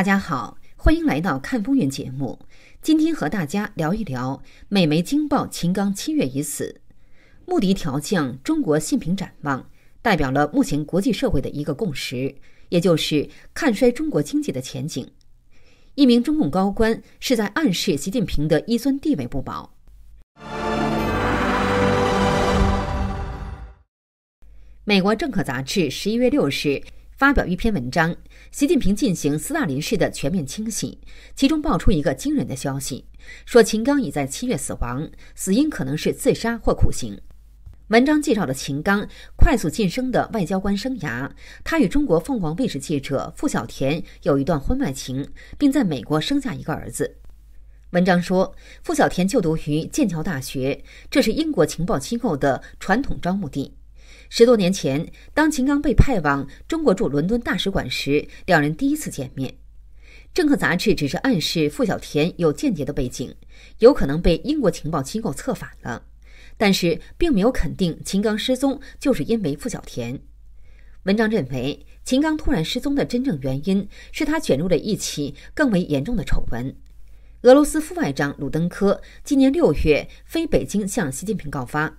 大家好，欢迎来到看风云节目。今天和大家聊一聊美媒惊爆秦刚七月已死，穆迪调降中国信评展望，代表了目前国际社会的一个共识，也就是看衰中国经济的前景。一名中共高官是在暗示习近平的一尊地位不保。美国政客杂志十一月六日发表一篇文章。习近平进行斯大林式的全面清洗，其中爆出一个惊人的消息，说秦刚已在七月死亡，死因可能是自杀或苦刑。文章介绍了秦刚快速晋升的外交官生涯，他与中国凤凰卫视记者付小田有一段婚外情，并在美国生下一个儿子。文章说，付小田就读于剑桥大学，这是英国情报机构的传统招募地。十多年前，当秦刚被派往中国驻伦敦大使馆时，两人第一次见面。政客杂志只是暗示傅小田有间谍的背景，有可能被英国情报机构策反了，但是并没有肯定秦刚失踪就是因为傅小田。文章认为，秦刚突然失踪的真正原因是他卷入了一起更为严重的丑闻。俄罗斯副外长鲁登科今年六月飞北京向习近平告发。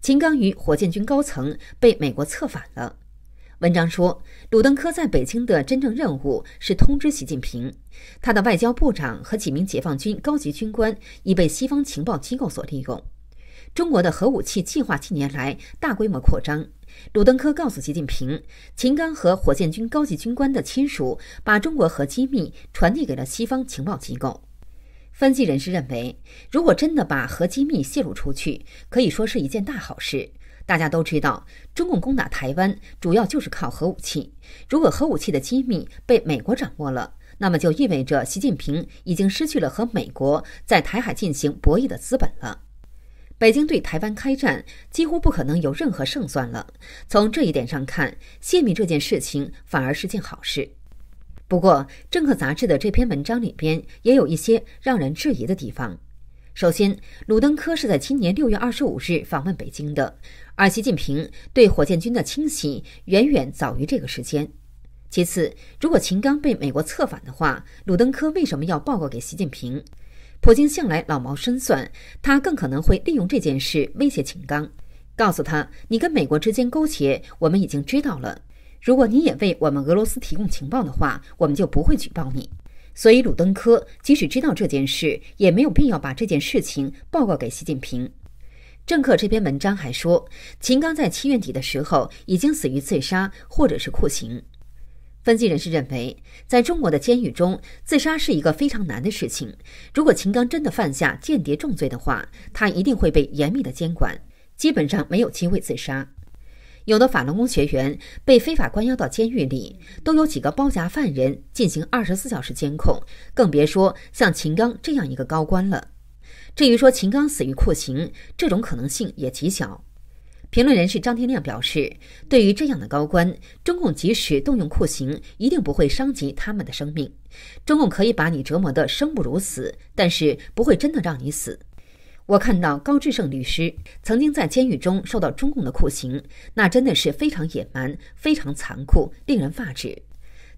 秦刚与火箭军高层被美国策反了。文章说，鲁登科在北京的真正任务是通知习近平，他的外交部长和几名解放军高级军官已被西方情报机构所利用。中国的核武器计划近年来大规模扩张。鲁登科告诉习近平，秦刚和火箭军高级军官的亲属把中国核机密传递给了西方情报机构。分析人士认为，如果真的把核机密泄露出去，可以说是一件大好事。大家都知道，中共攻打台湾主要就是靠核武器。如果核武器的机密被美国掌握了，那么就意味着习近平已经失去了和美国在台海进行博弈的资本了。北京对台湾开战几乎不可能有任何胜算了。从这一点上看，泄密这件事情反而是件好事。不过，《政客》杂志的这篇文章里边也有一些让人质疑的地方。首先，鲁登科是在今年六月二十五日访问北京的，而习近平对火箭军的清洗远远早于这个时间。其次，如果秦刚被美国策反的话，鲁登科为什么要报告给习近平？普京向来老谋深算，他更可能会利用这件事威胁秦刚，告诉他：“你跟美国之间勾结，我们已经知道了。”如果你也为我们俄罗斯提供情报的话，我们就不会举报你。所以，鲁登科即使知道这件事，也没有必要把这件事情报告给习近平。政客这篇文章还说，秦刚在七月底的时候已经死于自杀或者是酷刑。分析人士认为，在中国的监狱中，自杀是一个非常难的事情。如果秦刚真的犯下间谍重罪的话，他一定会被严密的监管，基本上没有机会自杀。有的法轮功学员被非法关押到监狱里，都有几个包夹犯人进行二十四小时监控，更别说像秦刚这样一个高官了。至于说秦刚死于酷刑，这种可能性也极小。评论人士张天亮表示，对于这样的高官，中共即使动用酷刑，一定不会伤及他们的生命。中共可以把你折磨得生不如死，但是不会真的让你死。我看到高志胜律师曾经在监狱中受到中共的酷刑，那真的是非常野蛮、非常残酷、令人发指。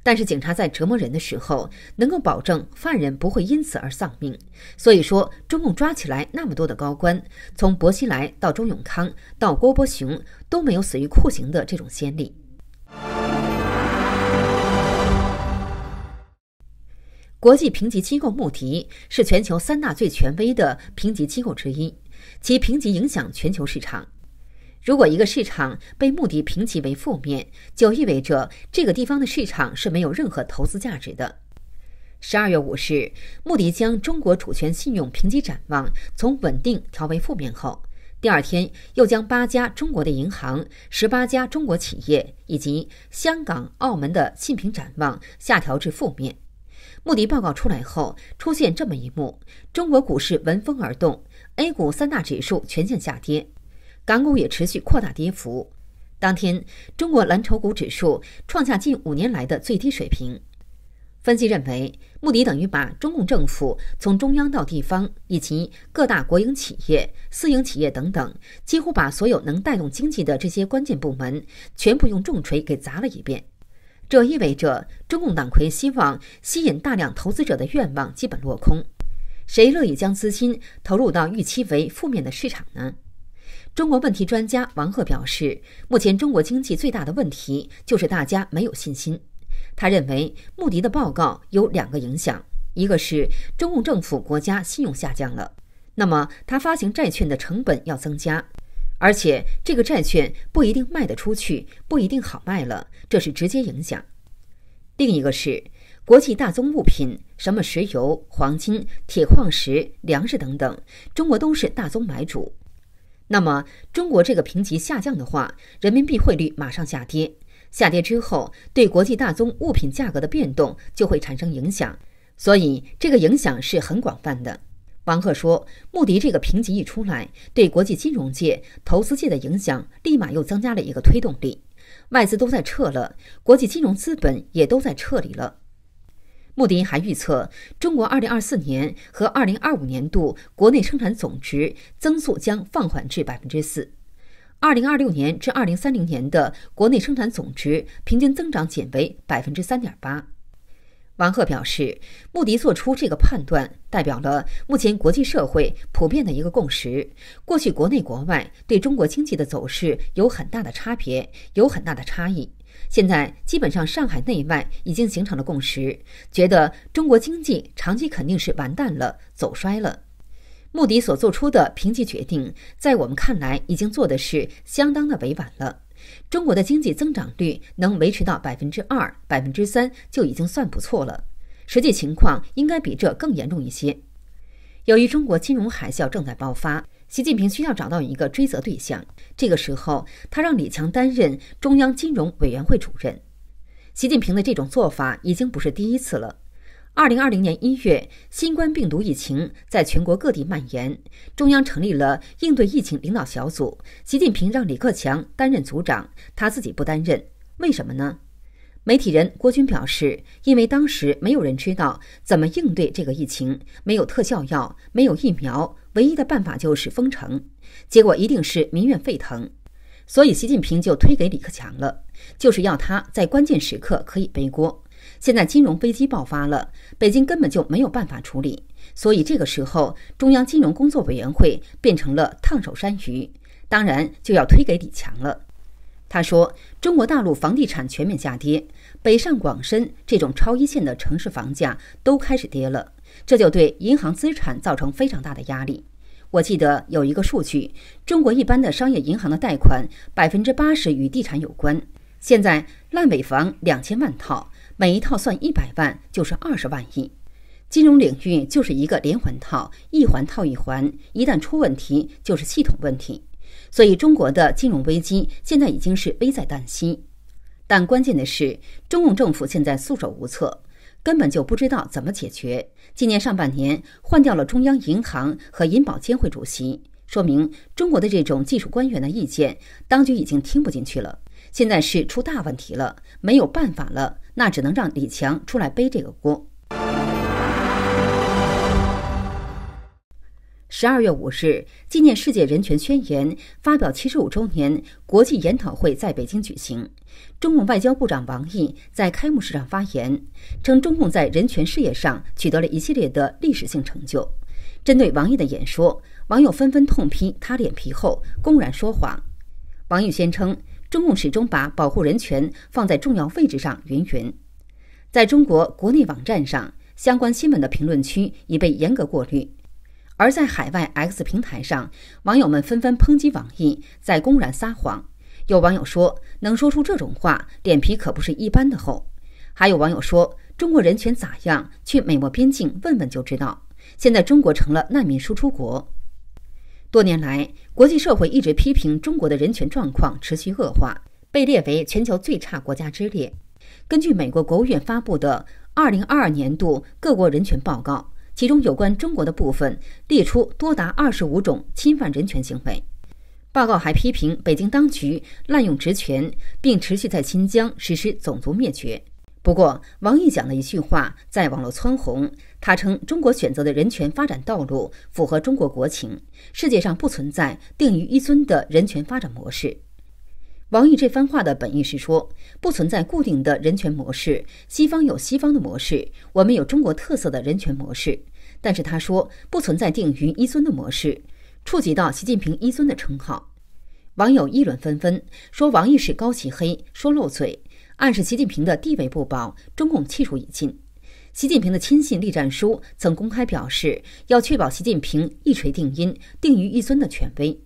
但是警察在折磨人的时候，能够保证犯人不会因此而丧命。所以说，中共抓起来那么多的高官，从薄熙来到周永康到郭伯雄，都没有死于酷刑的这种先例。国际评级机构穆迪是全球三大最权威的评级机构之一，其评级影响全球市场。如果一个市场被穆迪评级为负面，就意味着这个地方的市场是没有任何投资价值的。十二月五日，穆迪将中国主权信用评级展望从稳定调为负面后，第二天又将八家中国的银行、十八家中国企业以及香港、澳门的信评展望下调至负面。穆迪报告出来后，出现这么一幕：中国股市闻风而动，A 股三大指数全线下跌，港股也持续扩大跌幅。当天，中国蓝筹股指数创下近五年来的最低水平。分析认为，穆迪等于把中共政府从中央到地方，以及各大国营企业、私营企业等等，几乎把所有能带动经济的这些关键部门，全部用重锤给砸了一遍。这意味着中共党魁希望吸引大量投资者的愿望基本落空。谁乐意将资金投入到预期为负面的市场呢？中国问题专家王贺表示，目前中国经济最大的问题就是大家没有信心。他认为，穆迪的报告有两个影响，一个是中共政府国家信用下降了，那么他发行债券的成本要增加。而且这个债券不一定卖得出去，不一定好卖了，这是直接影响。另一个是国际大宗物品，什么石油、黄金、铁矿石、粮食等等，中国都是大宗买主。那么中国这个评级下降的话，人民币汇率马上下跌，下跌之后对国际大宗物品价格的变动就会产生影响，所以这个影响是很广泛的。王贺说：“穆迪这个评级一出来，对国际金融界、投资界的影响立马又增加了一个推动力。外资都在撤了，国际金融资本也都在撤离了。”穆迪还预测，中国二零二四年和二零二五年度国内生产总值增速将放缓至百分之四，二零二六年至二零三零年的国内生产总值平均增长仅为百分之三点八。王赫表示，穆迪做出这个判断，代表了目前国际社会普遍的一个共识。过去国内国外对中国经济的走势有很大的差别，有很大的差异。现在基本上上海内外已经形成了共识，觉得中国经济长期肯定是完蛋了，走衰了。穆迪所做出的评级决定，在我们看来已经做的是相当的委婉了。中国的经济增长率能维持到百分之二、百分之三就已经算不错了，实际情况应该比这更严重一些。由于中国金融海啸正在爆发，习近平需要找到一个追责对象。这个时候，他让李强担任中央金融委员会主任。习近平的这种做法已经不是第一次了。二零二零年一月，新冠病毒疫情在全国各地蔓延，中央成立了应对疫情领导小组，习近平让李克强担任组长，他自己不担任，为什么呢？媒体人郭军表示，因为当时没有人知道怎么应对这个疫情，没有特效药，没有疫苗，唯一的办法就是封城，结果一定是民怨沸腾，所以习近平就推给李克强了，就是要他在关键时刻可以背锅。现在金融危机爆发了，北京根本就没有办法处理，所以这个时候中央金融工作委员会变成了烫手山芋，当然就要推给李强了。他说，中国大陆房地产全面下跌，北上广深这种超一线的城市房价都开始跌了，这就对银行资产造成非常大的压力。我记得有一个数据，中国一般的商业银行的贷款百分之八十与地产有关，现在烂尾房两千万套。每一套算一百万，就是二十万亿。金融领域就是一个连环套，一环套一环，一旦出问题就是系统问题。所以，中国的金融危机现在已经是危在旦夕。但关键的是，中共政府现在束手无策，根本就不知道怎么解决。今年上半年换掉了中央银行和银保监会主席，说明中国的这种技术官员的意见，当局已经听不进去了。现在是出大问题了，没有办法了。那只能让李强出来背这个锅。十二月五日，纪念《世界人权宣言》发表七十五周年国际研讨会在北京举行。中共外交部长王毅在开幕式上发言，称中共在人权事业上取得了一系列的历史性成就。针对王毅的演说，网友纷纷痛批他脸皮厚、公然说谎。王毅宣称。中共始终把保护人权放在重要位置上。云云，在中国国内网站上，相关新闻的评论区已被严格过滤；而在海外 X 平台上，网友们纷纷抨击网易在公然撒谎。有网友说：“能说出这种话，脸皮可不是一般的厚。”还有网友说：“中国人权咋样？去美墨边境问问就知道。现在中国成了难民输出国。”多年来，国际社会一直批评中国的人权状况持续恶化，被列为全球最差国家之列。根据美国国务院发布的《二零二二年度各国人权报告》，其中有关中国的部分列出多达二十五种侵犯人权行为。报告还批评北京当局滥用职权，并持续在新疆实施种族灭绝。不过，王毅讲的一句话在网络蹿红。他称：“中国选择的人权发展道路符合中国国情，世界上不存在定于一尊的人权发展模式。”王毅这番话的本意是说，不存在固定的人权模式，西方有西方的模式，我们有中国特色的人权模式。但是他说不存在定于一尊的模式，触及到习近平一尊的称号，网友议论纷纷，说王毅是高启黑，说漏嘴。暗示习近平的地位不保，中共气数已尽。习近平的亲信栗战书曾公开表示，要确保习近平一锤定音、定于一尊的权威。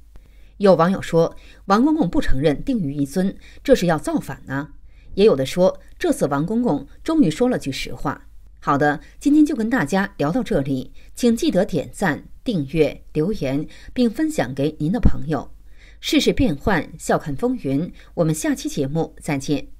有网友说：“王公公不承认定于一尊，这是要造反啊！”也有的说：“这次王公公终于说了句实话。”好的，今天就跟大家聊到这里，请记得点赞、订阅、留言，并分享给您的朋友。世事变幻，笑看风云。我们下期节目再见。